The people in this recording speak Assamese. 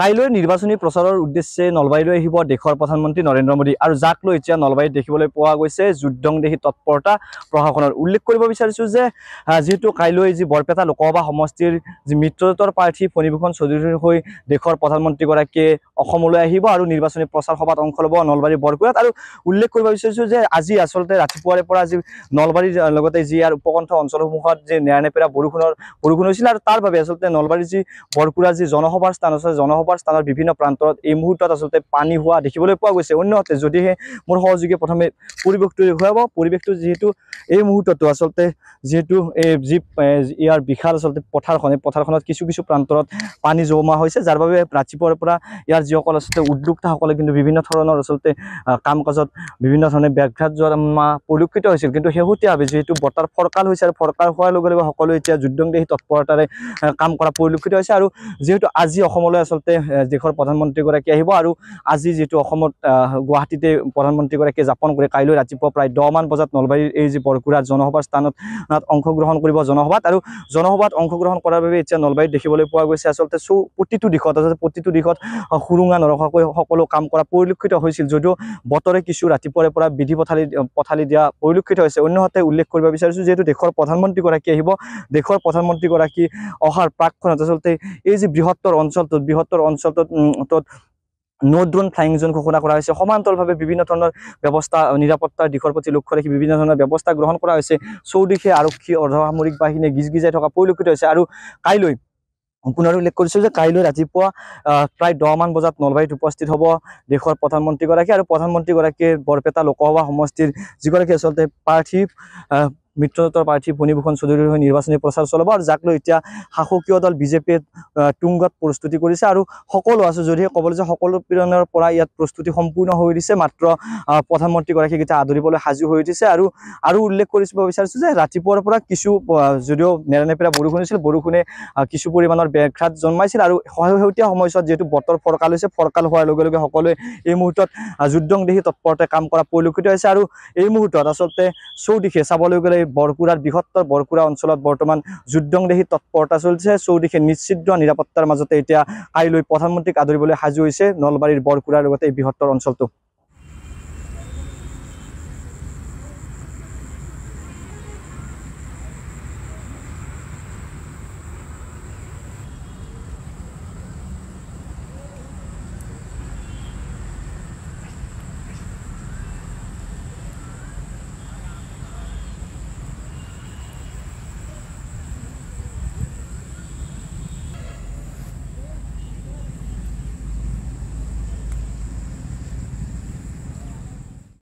কাইলৈ নিৰ্বাচনী প্ৰচাৰৰ উদ্দেশ্যে নলবাৰীলৈ আহিব দেশৰ প্ৰধানমন্ত্ৰী নৰেন্দ্ৰ মোদী আৰু যাক লৈ এতিয়া নলবাৰীত দেখিবলৈ পোৱা গৈছে যুদ্ধং দেহি তৎপৰতা প্ৰশাসনেৰ উল্লেখ কৰিব বিচাৰিছোঁ যে যিহেতু কাইলৈ যি বৰপেটা লোকসভা সমষ্টিৰ যি মিত্ৰজোঁটৰ প্ৰাৰ্থী ফণীভূষণ চৌধুৰীৰ হৈ দেশৰ প্ৰধানমন্ত্ৰীগৰাকীয়ে অসমলৈ আহিব আৰু নিৰ্বাচনী প্ৰচাৰ সভাত অংশ লব নলবাৰীৰ বৰকুড়াত আৰু উল্লেখ কৰিব বিচাৰিছোঁ যে আজি আচলতে ৰাতিপুৱাৰে পৰা যি নলবাৰীৰ লগতে যি ইয়াৰ উপকণ্ঠ অঞ্চলসমূহত যে নেৰানেপেৰা বৰষুণৰ বৰষুণ হৈছিল আৰু তাৰ বাবে আচলতে নলবাৰীৰ যি বৰকুড়াৰ যি জনসভাৰ স্থান আছে জনসভা অসমৰ স্থানৰ বিভিন্ন প্ৰান্তত এই মুহূৰ্তত আচলতে পানী হোৱা দেখিবলৈ পোৱা গৈছে অন্যহাতে যদিহে মোৰ সহযোগী প্ৰথমে পৰিৱেশটো দেখুৱাব পৰিৱেশটো যিহেতু এই মুহূৰ্তটো আচলতে যিহেতু এই যি ইয়াৰ বিশাল আচলতে পথাৰখন এই পথাৰখনত কিছু কিছু প্ৰান্তৰত পানী জমা হৈছে যাৰ বাবে ৰাতিপুৱাৰ পৰা ইয়াৰ যিসকল আচলতে উদ্যোক্তাসকলে কিন্তু বিভিন্ন ধৰণৰ আচলতে কাম কাজত বিভিন্ন ধৰণে ব্যাঘাত জন্মা পৰিলক্ষিত হৈছিল কিন্তু শেহতীয়াভাৱে যিহেতু বতৰ ফৰকাল হৈছে আৰু ফৰকাল হোৱাৰ লগে লগে সকলোৱে এতিয়া যুদ্ধং তৎপৰতাৰে কাম কৰা পৰিলক্ষিত হৈছে আৰু যিহেতু আজি অসমলৈ আচলতে তাতে দেশৰ প্ৰধানমন্ত্ৰীগৰাকী আহিব আৰু আজি যিটো অসমত গুৱাহাটীতে প্ৰধানমন্ত্ৰীগৰাকীয়ে যাপন কৰে কাইলৈ ৰাতিপুৱা প্ৰায় দহমান বজাত নলবাৰীৰ এই যি বৰকুৰাৰ জনসভাৰ স্থানত অংশগ্ৰহণ কৰিব জনসভাত আৰু জনসভাত অংশগ্ৰহণ কৰাৰ বাবে এতিয়া নলবাৰীত দেখিবলৈ পোৱা গৈছে আচলতে চৌ প্ৰতিটো দিশত আচলতে প্ৰতিটো দিশত সুৰুঙা নৰখাকৈ সকলো কাম কৰা পৰিলক্ষিত হৈছিল যদিও বতৰে কিছু ৰাতিপুৱাৰে পৰা বিধি পথালি পথালি দিয়া পৰিলক্ষিত হৈছে অন্যহাতে উল্লেখ কৰিব বিচাৰিছোঁ যিহেতু দেশৰ প্ৰধানমন্ত্ৰীগৰাকী আহিব দেশৰ প্ৰধানমন্ত্ৰীগৰাকী অহাৰ প্ৰাকখনত আচলতে এই যি বৃহত্তৰ অঞ্চলটোত বৃহত্তৰ সাগর অঞ্চল তো নো ড্রোন ফ্লাইং জোন ঘোষণা করা হয়েছে সমান্তরভাবে বিভিন্ন ধরনের ব্যবস্থা নিরাপত্তার দিকর প্রতি লক্ষ্য রেখে বিভিন্ন ধরনের ব্যবস্থা গ্রহণ করা হয়েছে চৌদিশে আরক্ষী অর্ধসামরিক বাহিনী গিজ গিজাই থাকা পরিলক্ষিত হয়েছে আর কাইল পুনের উল্লেখ করেছিল যে কাইলে রাতেপা প্রায় দশ মান বজাত নলবাড়ীত উপস্থিত হব দেশের প্রধানমন্ত্রীগী আর প্রধানমন্ত্রীগীর বরপেটা লোকসভা সমষ্টির যীগী আসলে প্রার্থী মিত্ৰজোঁটৰ প্ৰাৰ্থী ফণীভূষণ চৌধুৰীৰ হৈ নিৰ্বাচনী প্ৰচাৰ চলাব আৰু যাক লৈ এতিয়া শাসকীয় দল বিজেপিয়ে তুংগত প্ৰস্তুতি কৰিছে আৰু সকলো আছে যদিহে ক'বলৈ যে সকলো পীড়নৰ পৰা ইয়াত প্ৰস্তুতি সম্পূৰ্ণ হৈ উঠিছে মাত্ৰ প্ৰধানমন্ত্ৰীগৰাকীকেইটা আদৰিবলৈ সাজু হৈ উঠিছে আৰু আৰু উল্লেখ কৰিব বিচাৰিছোঁ যে ৰাতিপুৱাৰ পৰা কিছু যদিও নেৰানেপেৰা বৰষুণ হৈছিল বৰষুণে কিছু পৰিমাণৰ ব্যাঘাত জন্মাইছিল আৰু শেহতীয়া সময়ছোৱাত যিহেতু বতৰ ফৰকাল হৈছে ফৰকাল হোৱাৰ লগে লগে সকলোৱে এই মুহূৰ্তত যুদ্ধং দেখি তৎপৰতে কাম কৰা পৰিলক্ষিত হৈছে আৰু এই মুহূৰ্তত আচলতে চৌদিশে চাবলৈ গ'লে বৰকুৰাৰ বৃহত্তৰ বৰকুৰা অঞ্চলত বৰ্তমান যুদ্ধং দেহি তৎপৰতা চলিছে চৌদিশে নিশ্চিদ্ৰ নিৰাপত্তাৰ মাজতে এতিয়া কাইলৈ প্ৰধানমন্ত্ৰীক আদৰিবলৈ সাজু হৈছে নলবাৰীৰ বৰকুৰাৰ লগতে এই বৃহত্তৰ অঞ্চলটো